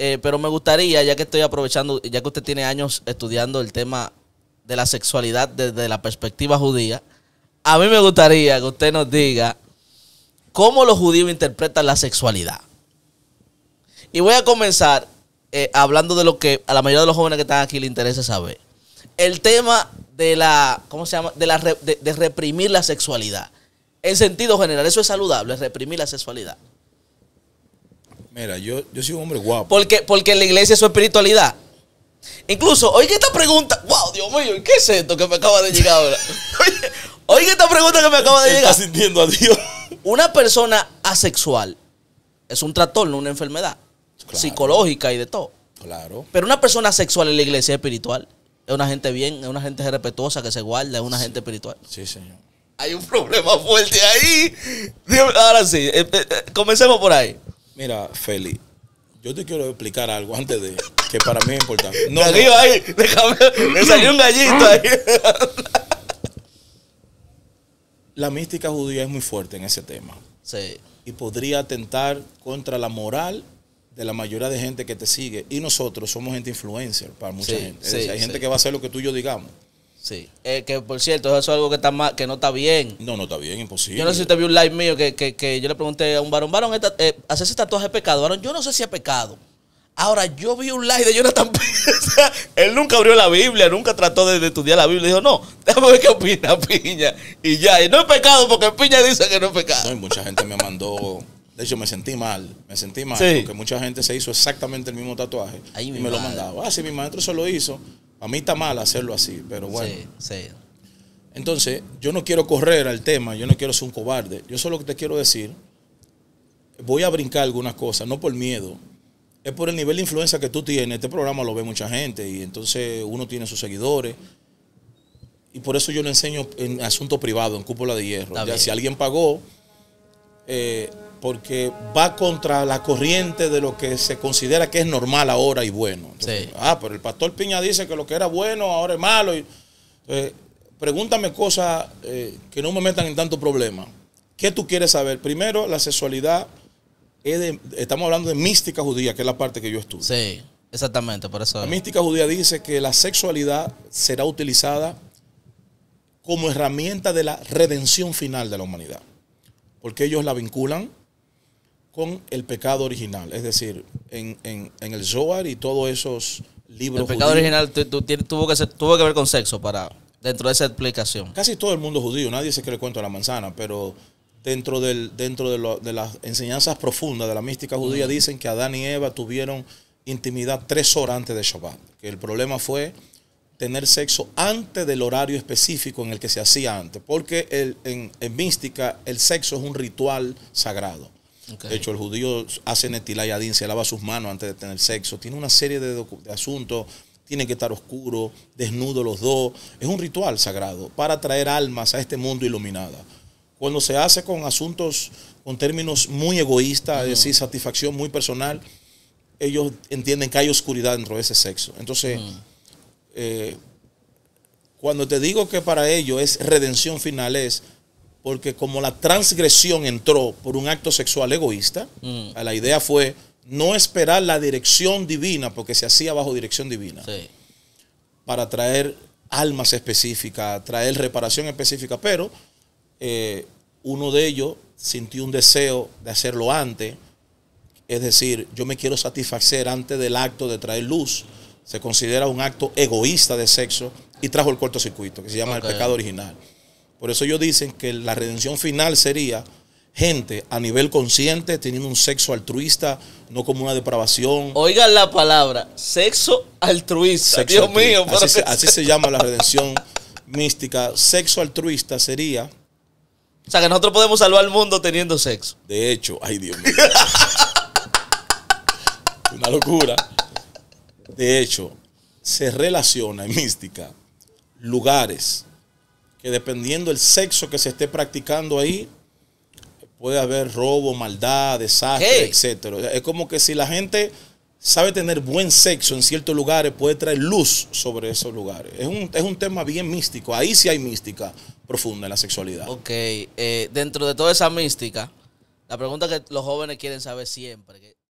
Eh, pero me gustaría, ya que estoy aprovechando, ya que usted tiene años estudiando el tema de la sexualidad desde la perspectiva judía, a mí me gustaría que usted nos diga cómo los judíos interpretan la sexualidad. Y voy a comenzar eh, hablando de lo que a la mayoría de los jóvenes que están aquí le interesa saber. El tema de la, ¿cómo se llama? De, la, de reprimir la sexualidad. En sentido general, eso es saludable, reprimir la sexualidad. Mira, yo, soy un hombre guapo. Porque, porque la iglesia es su espiritualidad. Incluso, oiga esta pregunta. ¡Wow, Dios mío! ¿Qué es esto que me acaba de llegar ahora? oiga, esta pregunta que me acaba de llegar. sintiendo a Dios. Una persona asexual es un trastorno, una enfermedad psicológica y de todo. Claro. Pero una persona asexual en la iglesia es espiritual. Es una gente bien, es una gente respetuosa que se guarda, es una gente espiritual. Sí, señor. Hay un problema fuerte ahí. Ahora sí, eh, eh, eh, comencemos por ahí. Mira, Feli, yo te quiero explicar algo antes de que para mí es importante. No, ahí, déjame, me salió un gallito ahí. La mística judía es muy fuerte en ese tema. Sí. Y podría atentar contra la moral de la mayoría de gente que te sigue. Y nosotros somos gente influencer para mucha gente. Es hay gente que va a hacer lo que tú y yo digamos. Sí. Eh, que por cierto, eso es algo que está mal, que no está bien. No, no está bien, imposible. Yo no sé si usted vio un live mío que, yo le pregunté a un varón, varón, eh, ¿hacerse tatuaje es pecado? Varón, yo no sé si es pecado. Ahora, yo vi un live de Jonathan Piña. él nunca abrió la Biblia, nunca trató de, estudiar la Biblia. Dijo, no, déjame ver qué opina Piña. Y ya, y no es pecado porque Piña dice que no es pecado. mucha gente me mandó. De hecho, me sentí mal, me sentí mal, porque mucha gente se hizo exactamente el mismo tatuaje y me lo mandaba. Ah, sí, mi maestro se lo hizo, a mí está mal hacerlo así, pero bueno. Sí, Entonces, yo no quiero correr al tema, yo no quiero ser un cobarde. Yo solo te quiero decir, voy a brincar algunas cosas, no por miedo, es por el nivel de influencia que tú tienes. Este programa lo ve mucha gente y entonces uno tiene sus seguidores. Y por eso yo lo enseño en asunto privado, en cúpula de hierro. si alguien pagó, eh, porque va contra la corriente de lo que se considera que es normal ahora y bueno. Ah, pero el pastor Piña dice que lo que era bueno ahora es malo. Y, eh, pregúntame cosas eh, que no me metan en tanto problema. ¿Qué tú quieres saber? Primero, la sexualidad, es estamos hablando de mística judía, que es la parte que yo estudio. Sí, exactamente, por eso. La mística judía dice que la sexualidad será utilizada como herramienta de la redención final de la humanidad. Porque ellos la vinculan con el pecado original. Es decir, en, el Zohar y todos esos libros. El pecado original tuvo, que tuvo que ver con sexo para dentro de esa explicación. Casi todo el mundo judío, nadie se cree cuento de la manzana, pero dentro, del, dentro de, las enseñanzas profundas de la mística judía dicen que Adán y Eva tuvieron intimidad tres horas antes de Shabbat. Que el problema fue tener sexo antes del horario específico en el que se hacía antes. Porque en mística el sexo es un ritual sagrado. De hecho, el judío hace netilayadín, se lava sus manos antes de tener sexo. Tiene una serie de, asuntos. tiene que estar oscuro, desnudo los dos. Es un ritual sagrado para traer almas a este mundo iluminada. Cuando se hace con asuntos, con términos muy egoístas, es decir, satisfacción muy personal, ellos entienden que hay oscuridad dentro de ese sexo. Entonces, eh, cuando te digo que para ellos es redención final, es porque como la transgresión entró por un acto sexual egoísta, mm. la idea fue no esperar la dirección divina, porque se hacía bajo dirección divina, para traer almas específicas, traer reparación específica, pero eh, uno de ellos sintió un deseo de hacerlo antes, es decir, yo me quiero satisfacer antes del acto de traer luz, se considera un acto egoísta de sexo y trajo el cortocircuito, que se llama el pecado original. Por eso ellos dicen que la redención final sería gente a nivel consciente teniendo un sexo altruista, no como una depravación. Oigan la palabra, sexo altruista. Dios mío, así se, así se llama la redención mística. Sexo altruista sería... O sea, que nosotros podemos salvar al mundo teniendo sexo. De hecho, ay Dios mío. Una locura. De hecho, se relaciona en mística lugares, que dependiendo el sexo que se esté practicando ahí, puede haber robo, maldad, desastre, etcétera. Es como que si la gente sabe tener buen sexo en ciertos lugares, puede traer luz sobre esos lugares. Es un, tema bien místico. Ahí sí hay mística profunda en la sexualidad. Ok, eh, dentro de toda esa mística, la pregunta que los jóvenes quieren saber siempre,